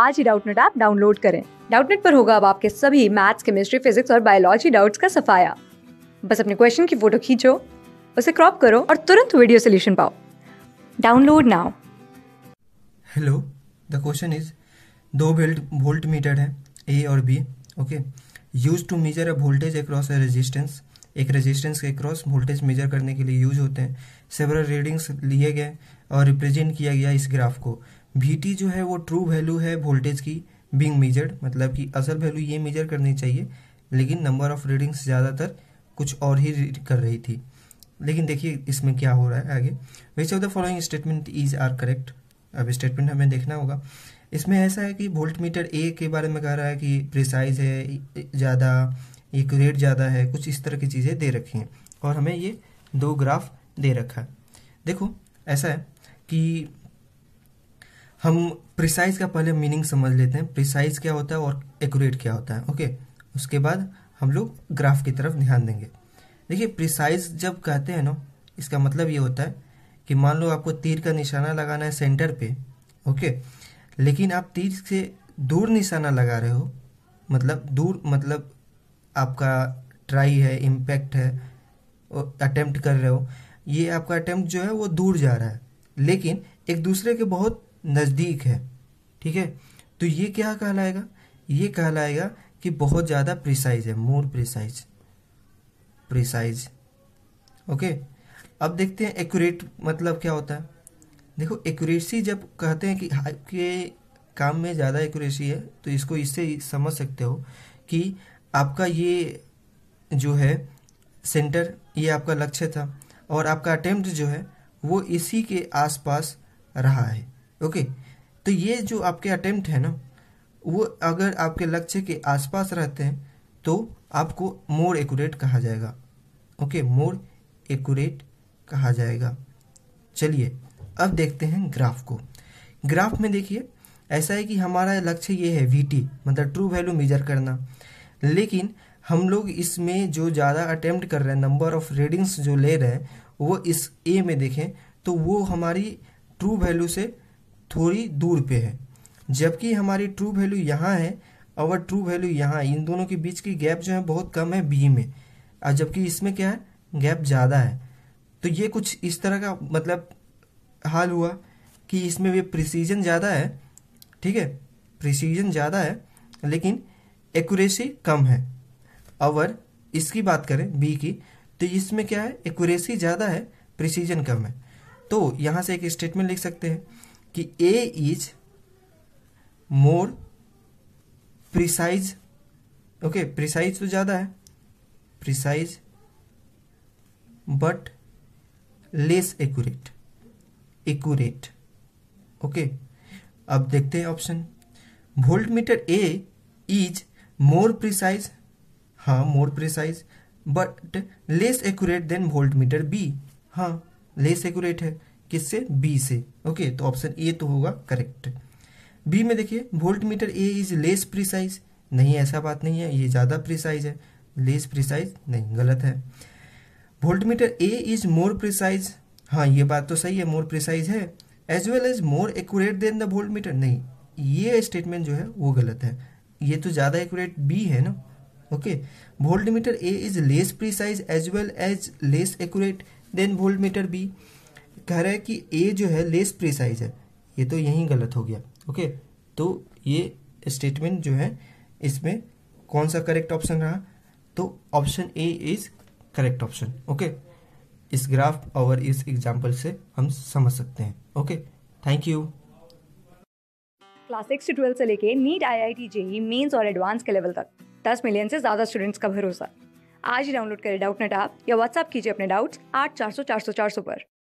आज ही Doubtnut app download करें डाउटनेट पर होगा अब आपके सभी मैथ्स केमिस्ट्री फिजिक्स और बायोलॉजी डाउट्स का सफाया बस अपने क्वेश्चन की फोटो खींचो उसे क्रॉप करो और तुरंत वीडियो सोल्यूशन पाओ download now hello the question is दो बेल्ट वोल्ट मीटर है ए और B okay use to measure a voltage across a resistance एक रेजिस्टेंस के अक्रॉस वोल्टेज मेजर करने के लिए यूज होते हैं सेवरल रीडिंग्स लिए गए और रिप्रेजेंट किया गया इस ग्राफ को वी टी जो है वो ट्रू वैल्यू है वोल्टेज की बिंग मेजर्ड मतलब कि असल वैल्यू ये मेजर करनी चाहिए लेकिन नंबर ऑफ रीडिंग्स ज़्यादातर कुछ और ही रीड कर रही थी लेकिन देखिए इसमें क्या हो रहा है आगे which of the following statement is are correct अब स्टेटमेंट हमें देखना होगा इसमें ऐसा है कि वोल्ट मीटर ए के बारे में कह रहा है कि प्रिसाइज है ज़्यादा एक रेट ज़्यादा है कुछ इस तरह की चीज़ें दे रखी हैं और हमें ये दो ग्राफ दे रखा है देखो ऐसा है कि हम प्रिसाइज का पहले मीनिंग समझ लेते हैं प्रिसाइज क्या होता है और एक्यूरेट क्या होता है ओके उसके बाद हम लोग ग्राफ की तरफ ध्यान देंगे देखिए प्रिसाइज जब कहते हैं ना इसका मतलब ये होता है कि मान लो आपको तीर का निशाना लगाना है सेंटर पे ओके लेकिन आप तीर से दूर निशाना लगा रहे हो मतलब दूर मतलब आपका ट्राई है इम्पैक्ट है अटेम्प्ट कर रहे हो ये आपका अटेम्प्ट जो है वो दूर जा रहा है लेकिन एक दूसरे के बहुत नज़दीक है ठीक है तो ये क्या कहलाएगा ये कहलाएगा कि बहुत ज़्यादा प्रिसाइज है मोर प्रिसाइज प्रिसाइज ओके अब देखते हैं एक्यूरेट मतलब क्या होता है देखो एक्यूरेसी जब कहते हैं कि आपके काम में ज़्यादा एक्यूरेसी है तो इसको इससे समझ सकते हो कि आपका ये जो है सेंटर ये आपका लक्ष्य था और आपका अटेम्प्ट जो है वो इसी के आसपास रहा है ओके तो ये जो आपके अटेम्प्ट है ना वो अगर आपके लक्ष्य के आसपास रहते हैं तो आपको मोर एक्यूरेट कहा जाएगा ओके मोर एक्यूरेट कहा जाएगा चलिए अब देखते हैं ग्राफ को ग्राफ में देखिए ऐसा है कि हमारा लक्ष्य ये है वी मतलब ट्रू वैल्यू मेजर करना लेकिन हम लोग इसमें जो ज़्यादा अटेम्प्ट कर रहे हैं नंबर ऑफ रीडिंग्स जो ले रहे हैं वो इस ए में देखें तो वो हमारी ट्रू वैल्यू से थोड़ी दूर पे है जबकि हमारी ट्रू वैल्यू यहाँ है और ट्रू वैल्यू यहाँ इन दोनों के बीच की गैप जो है बहुत कम है बी में और जबकि इसमें क्या है गैप ज़्यादा है तो ये कुछ इस तरह का मतलब हाल हुआ कि इसमें भी प्रिसीजन ज़्यादा है ठीक है प्रिसीजन ज़्यादा है लेकिन एक्यूरेसी कम है और इसकी बात करें बी की तो इसमें क्या है एक्यूरेसी ज़्यादा है प्रिसीजन कम है तो यहाँ से एक स्टेटमेंट लिख सकते हैं कि A is more precise okay precise तो ज़्यादा है precise but less accurate accurate okay अब देखते हैं option volt meter A is more precise हाँ more precise but less accurate than volt meter B हाँ लेस एक्यूरेट है किससे बी से ओके तो ऑप्शन ए तो होगा करेक्ट बी में देखिए volt meter A is less precise नहीं ऐसा बात नहीं है ये ज़्यादा प्रिसाइज है लेस प्रिसाइज नहीं गलत है volt meter A is more precise हाँ ये बात तो सही है मोर प्रिसाइज है as well as more accurate than the volt meter नहीं ये स्टेटमेंट जो है वो गलत है ये तो ज़्यादा एक्यूरेट बी है ना okay volt meter A is less precise as well as less accurate than volt meter B कह रहा है कि ए जो है लेस प्रिसाइज है ये तो यहीं गलत हो गया ओके तो ये स्टेटमेंट जो है इसमें कौन सा करेक्ट ऑप्शन रहा तो option A is correct option okay इस ग्राफ और इस एग्जाम्पल से हम समझ सकते हैं okay thank you class six से ट्वेल्थ से लेके NEET I I T JEE mains और एडवांस के लेवल तक 10 मिलियन से ज़्यादा स्टूडेंट्स का भरोसा आज ही डाउनलोड करें डाउट नेट आप या व्हाट्सअप कीजिए अपने डाउट्स आठ चार सौ चार सौ चार सौ पर